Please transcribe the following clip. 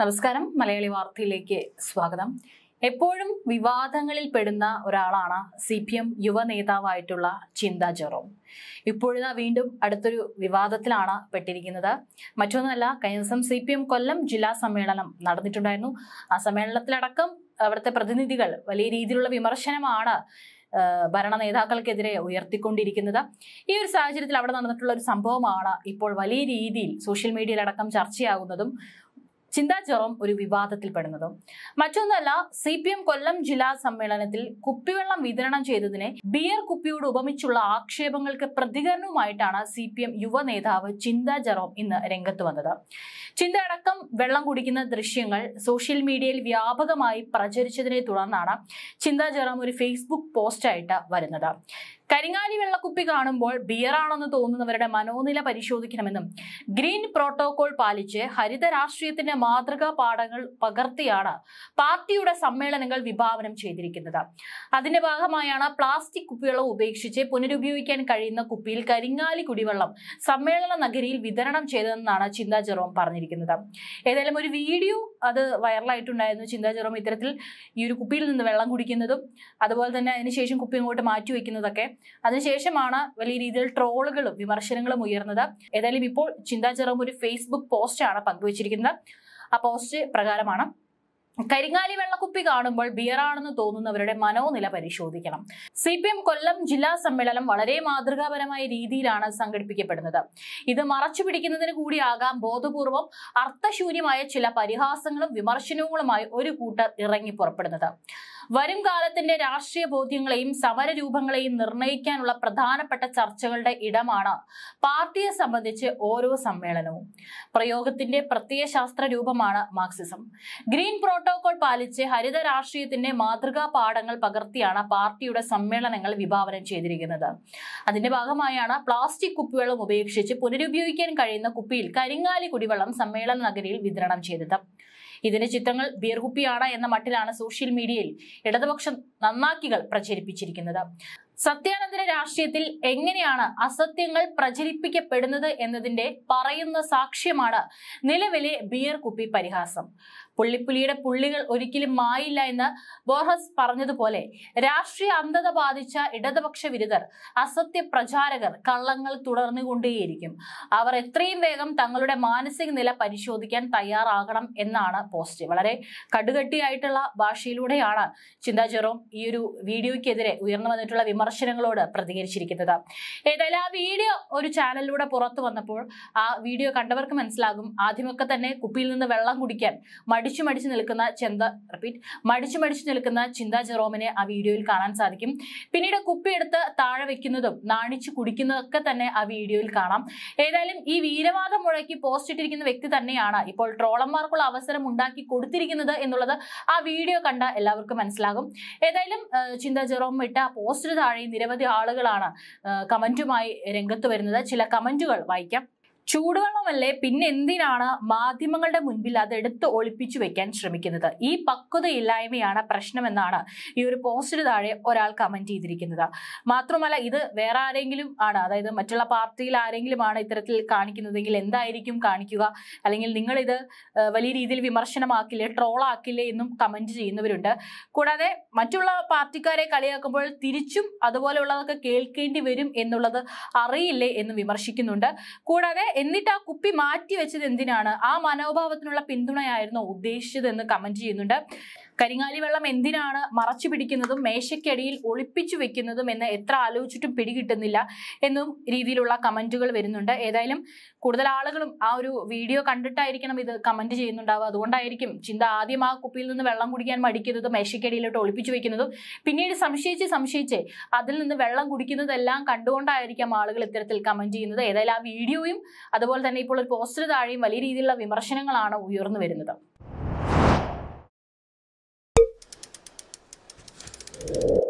നമസ്കാരം മലയാളി വാർത്തയിലേക്ക് സ്വാഗതം എപ്പോഴും വിവാദങ്ങളിൽ പെടുന്ന ഒരാളാണ് സി പി എം യുവ നേതാവായിട്ടുള്ള ചിന്ത ജെറോം ഇപ്പോഴും വീണ്ടും അടുത്തൊരു വിവാദത്തിലാണ് പെട്ടിരിക്കുന്നത് മറ്റൊന്നുമല്ല കഴിഞ്ഞ ദിവസം സി പി എം കൊല്ലം ജില്ലാ സമ്മേളനം നടന്നിട്ടുണ്ടായിരുന്നു ആ സമ്മേളനത്തിലടക്കം അവിടുത്തെ പ്രതിനിധികൾ വലിയ രീതിയിലുള്ള വിമർശനമാണ് ഭരണ നേതാക്കൾക്കെതിരെ ഉയർത്തിക്കൊണ്ടിരിക്കുന്നത് ഈ ഒരു സാഹചര്യത്തിൽ അവിടെ നടന്നിട്ടുള്ള ഒരു സംഭവമാണ് ഇപ്പോൾ വലിയ രീതിയിൽ സോഷ്യൽ മീഡിയയിലടക്കം ചർച്ചയാകുന്നതും ചിന്താ ഒരു ഒരു വിവാദത്തിൽപ്പെടുന്നതും മറ്റൊന്നല്ല സി പി എം കൊല്ലം ജില്ലാ സമ്മേളനത്തിൽ കുപ്പിവെള്ളം വിതരണം ചെയ്തതിനെ ബിയർ കുപ്പിയോട് ഉപമിച്ചുള്ള ആക്ഷേപങ്ങൾക്ക് പ്രതികരണവുമായിട്ടാണ് സി പി എം യുവ നേതാവ് ചിന്താ ജെറോം ഇന്ന് രംഗത്ത് വന്നത് ചിന്ത അടക്കം വെള്ളം കുടിക്കുന്ന ദൃശ്യങ്ങൾ സോഷ്യൽ മീഡിയയിൽ വ്യാപകമായി പ്രചരിച്ചതിനെ തുടർന്നാണ് ചിന്താ ജെറോം ഒരു ഫേസ്ബുക്ക് പോസ്റ്റായിട്ട് വരുന്നത് കരിങ്ങാലി വെള്ളക്കുപ്പി കാണുമ്പോൾ ബിയറാണെന്ന് തോന്നുന്നവരുടെ മനോനില പരിശോധിക്കണമെന്നും ഗ്രീൻ പ്രോട്ടോകോൾ പാലിച്ച് ഹരിത രാഷ്ട്രീയത്തിന്റെ മാതൃകാ പാഠങ്ങൾ പകർത്തിയാണ് പാർട്ടിയുടെ സമ്മേളനങ്ങൾ വിഭാവനം ചെയ്തിരിക്കുന്നത് അതിന്റെ ഭാഗമായാണ് പ്ലാസ്റ്റിക് കുപ്പികൾ ഉപേക്ഷിച്ച് പുനരുപയോഗിക്കാൻ കഴിയുന്ന കുപ്പിയിൽ കരിങ്ങാലി കുടിവെള്ളം സമ്മേളന നഗരിയിൽ വിതരണം ചെയ്തതെന്നാണ് ചിന്താ ജെറോം പറഞ്ഞിരിക്കുന്നത് ഏതായാലും ഒരു വീഡിയോ അത് വൈറലായിട്ടുണ്ടായിരുന്നു ചിന്താ ഇത്തരത്തിൽ ഈ ഒരു കുപ്പിയിൽ നിന്ന് വെള്ളം കുടിക്കുന്നതും അതുപോലെ തന്നെ അതിനുശേഷം കുപ്പി ഇങ്ങോട്ട് മാറ്റി വയ്ക്കുന്നതൊക്കെ അതിനുശേഷമാണ് വലിയ രീതിയിൽ ട്രോളുകളും വിമർശനങ്ങളും ഉയർന്നത് ഏതായാലും ഇപ്പോൾ ചിന്താ ഒരു ഫേസ്ബുക്ക് പോസ്റ്റാണ് പങ്കുവച്ചിരിക്കുന്നത് ആ പോസ്റ്റ് പ്രകാരമാണ് കരിങ്ങാലി വെള്ളക്കുപ്പി കാണുമ്പോൾ ബിയറാണെന്ന് തോന്നുന്നവരുടെ മനോനില പരിശോധിക്കണം സി പി എം കൊല്ലം ജില്ലാ സമ്മേളനം വളരെ മാതൃകാപരമായ രീതിയിലാണ് സംഘടിപ്പിക്കപ്പെടുന്നത് ഇത് മറച്ചു പിടിക്കുന്നതിന് കൂടിയാകാം ബോധപൂർവം അർത്ഥശൂന്യമായ ചില പരിഹാസങ്ങളും വിമർശനങ്ങളുമായി ഒരു കൂട്ടർ ഇറങ്ങി പുറപ്പെടുന്നത് വരും കാലത്തിന്റെ രാഷ്ട്രീയ ബോധ്യങ്ങളെയും സമരരൂപങ്ങളെയും നിർണ്ണയിക്കാനുള്ള പ്രധാനപ്പെട്ട ചർച്ചകളുടെ ഇടമാണ് പാർട്ടിയെ സംബന്ധിച്ച് ഓരോ സമ്മേളനവും പ്രയോഗത്തിന്റെ പ്രത്യയശാസ്ത്ര രൂപമാണ് മാർക്സിസം ഗ്രീൻ പ്രോട്ടോകോൾ പാലിച്ച് ഹരിത രാഷ്ട്രീയത്തിന്റെ മാതൃകാ പാഠങ്ങൾ പകർത്തിയാണ് പാർട്ടിയുടെ സമ്മേളനങ്ങൾ വിഭാവനം ചെയ്തിരിക്കുന്നത് അതിന്റെ ഭാഗമായാണ് പ്ലാസ്റ്റിക് കുപ്പിവെള്ളം ഉപേക്ഷിച്ച് പുനരുപയോഗിക്കാൻ കഴിയുന്ന കുപ്പിയിൽ കരിങ്ങാലി കുടിവെള്ളം സമ്മേളന നഗരിയിൽ വിതരണം ചെയ്തത് ഇതിന്റെ ചിത്രങ്ങൾ ബീർകുപ്പിയാണ് എന്ന മട്ടിലാണ് സോഷ്യൽ മീഡിയയിൽ ഇടതുപക്ഷ നന്നാക്കികൾ പ്രചരിപ്പിച്ചിരിക്കുന്നത് സത്യാനന്ദന രാഷ്ട്രീയത്തിൽ എങ്ങനെയാണ് അസത്യങ്ങൾ പ്രചരിപ്പിക്കപ്പെടുന്നത് എന്നതിന്റെ പറയുന്ന സാക്ഷ്യമാണ് നിലവിലെ ബിയർ കുപ്പി പരിഹാസം പുള്ളിപ്പുലിയുടെ പുള്ളികൾ ഒരിക്കലും മായില്ല എന്ന് ബോർഹസ് പറഞ്ഞതുപോലെ രാഷ്ട്രീയ അന്ധത ബാധിച്ച ഇടതുപക്ഷ വിരുദ്ധർ അസത്യ പ്രചാരകർ കള്ളങ്ങൾ തുടർന്നുകൊണ്ടേയിരിക്കും അവർ എത്രയും വേഗം തങ്ങളുടെ മാനസിക നില പരിശോധിക്കാൻ തയ്യാറാകണം എന്നാണ് പോസ്റ്റ് വളരെ കടുകട്ടിയായിട്ടുള്ള ഭാഷയിലൂടെയാണ് ചിന്താചെറോം ഈ ഒരു വീഡിയോയ്ക്കെതിരെ ഉയർന്നു വന്നിട്ടുള്ള വിമർശനങ്ങളോട് പ്രതികരിച്ചിരിക്കുന്നത് ഏതായാലും ആ വീഡിയോ ഒരു ചാനലിലൂടെ പുറത്തു വന്നപ്പോൾ ആ വീഡിയോ കണ്ടവർക്ക് മനസ്സിലാകും ആദ്യമൊക്കെ തന്നെ കുപ്പിയിൽ നിന്ന് വെള്ളം കുടിക്കാൻ മടിച്ചു മടിച്ചു നിൽക്കുന്ന ചെന്ത റിപ്പീറ്റ് മടിച്ചു മടിച്ചു നിൽക്കുന്ന ചിന്ത ജെറോമിനെ ആ വീഡിയോയിൽ കാണാൻ സാധിക്കും പിന്നീട് കുപ്പിയെടുത്ത് താഴെ വെക്കുന്നതും നാണിച്ചു കുടിക്കുന്നതൊക്കെ തന്നെ ആ വീഡിയോയിൽ കാണാം ഏതായാലും ഈ വീരവാദം മുഴക്കി പോസ്റ്റ് ഇട്ടിരിക്കുന്ന വ്യക്തി തന്നെയാണ് ഇപ്പോൾ ട്രോളന്മാർക്കുള്ള അവസരം ഉണ്ടാക്കി കൊടുത്തിരിക്കുന്നത് എന്നുള്ളത് ആ വീഡിയോ കണ്ട എല്ലാവർക്കും മനസ്സിലാകും ഏതായാലും ചിന്ത ജെറോം ഇട്ട പോസ്റ്റിന് താഴെ നിരവധി ആളുകളാണ് കമന്റുമായി രംഗത്ത് വരുന്നത് ചില കമന്റുകൾ വായിക്കാം ചൂടുവെള്ളമല്ലേ പിന്നെ എന്തിനാണ് മാധ്യമങ്ങളുടെ മുൻപിൽ അത് എടുത്ത് ഒളിപ്പിച്ചു വെക്കാൻ ശ്രമിക്കുന്നത് ഈ പക്വതയില്ലായ്മയാണ് പ്രശ്നമെന്നാണ് ഈ ഒരു പോസ്റ്റിന് താഴെ ഒരാൾ കമന്റ് ചെയ്തിരിക്കുന്നത് മാത്രമല്ല ഇത് വേറെ ആരെങ്കിലും ആണ് അതായത് മറ്റുള്ള പാർട്ടിയിൽ ആരെങ്കിലും ആണ് ഇത്തരത്തിൽ കാണിക്കുന്നതെങ്കിൽ എന്തായിരിക്കും കാണിക്കുക അല്ലെങ്കിൽ നിങ്ങളിത് വലിയ രീതിയിൽ വിമർശനമാക്കില്ലേ ട്രോളാക്കില്ലേ എന്നും കമന്റ് ചെയ്യുന്നവരുണ്ട് കൂടാതെ മറ്റുള്ള പാർട്ടിക്കാരെ കളിയാക്കുമ്പോൾ തിരിച്ചും അതുപോലെയുള്ളതൊക്കെ കേൾക്കേണ്ടി വരും എന്നുള്ളത് അറിയില്ലേ എന്ന് വിമർശിക്കുന്നുണ്ട് കൂടാതെ എന്നിട്ട് ആ കുപ്പി മാറ്റി വെച്ചത് എന്തിനാണ് ആ മനോഭാവത്തിനുള്ള പിന്തുണയായിരുന്നോ ഉദ്ദേശിച്ചത് എന്ന് കമന്റ് ചെയ്യുന്നുണ്ട് കരിങ്ങാലി വെള്ളം എന്തിനാണ് മറച്ചു പിടിക്കുന്നതും മേശയ്ക്കടിയിൽ ഒളിപ്പിച്ചു വെക്കുന്നതും എന്ന് എത്ര ആലോചിച്ചിട്ടും പിടികിട്ടുന്നില്ല എന്നും രീതിയിലുള്ള കമന്റുകൾ വരുന്നുണ്ട് ഏതായാലും കൂടുതൽ ആളുകളും ആ ഒരു വീഡിയോ കണ്ടിട്ടായിരിക്കണം ഇത് കമന്റ് ചെയ്യുന്നുണ്ടാവുക അതുകൊണ്ടായിരിക്കും ചിന്ത ആദ്യം ആ കുപ്പിയിൽ നിന്ന് വെള്ളം കുടിക്കാൻ മടിക്കുന്നതും മേശയ്ക്കടിയിലോട്ട് ഒളിപ്പിച്ചു വെക്കുന്നതും പിന്നീട് സംശയിച്ച് സംശയിച്ച് അതിൽ നിന്ന് വെള്ളം കുടിക്കുന്നതെല്ലാം കണ്ടുകൊണ്ടായിരിക്കാം ആളുകൾ ഇത്തരത്തിൽ കമന്റ് ചെയ്യുന്നത് ഏതായാലും ആ വീഡിയോയും അതുപോലെ തന്നെ ഇപ്പോൾ ഒരു പോസ്റ്റർ താഴെയും വലിയ രീതിയിലുള്ള വിമർശനങ്ങളാണ് ഉയർന്നു വരുന്നത് you